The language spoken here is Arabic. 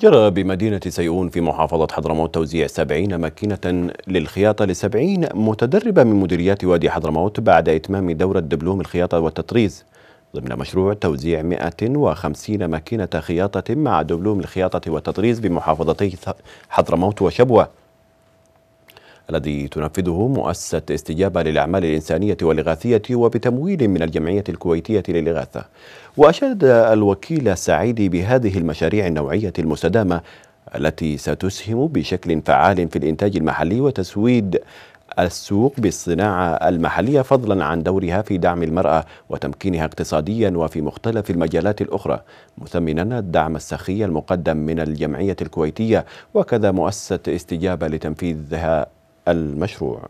جرى بمدينة سيئون في محافظة حضرموت توزيع 70 ماكينة للخياطة ل 70 متدربة من مديريات وادي حضرموت بعد إتمام دورة دبلوم الخياطة والتطريز ضمن مشروع توزيع 150 ماكينة خياطة مع دبلوم الخياطة والتطريز بمحافظتي حضرموت وشبوة الذي تنفذه مؤسسة استجابة للأعمال الإنسانية والإغاثية وبتمويل من الجمعية الكويتية للإغاثة وأشاد الوكيل السعيدي بهذه المشاريع النوعية المستدامة التي ستسهم بشكل فعال في الإنتاج المحلي وتسويد السوق بالصناعة المحلية فضلا عن دورها في دعم المرأة وتمكينها اقتصاديا وفي مختلف المجالات الأخرى مثمنا الدعم السخي المقدم من الجمعية الكويتية وكذا مؤسسة استجابة لتنفيذها المشروع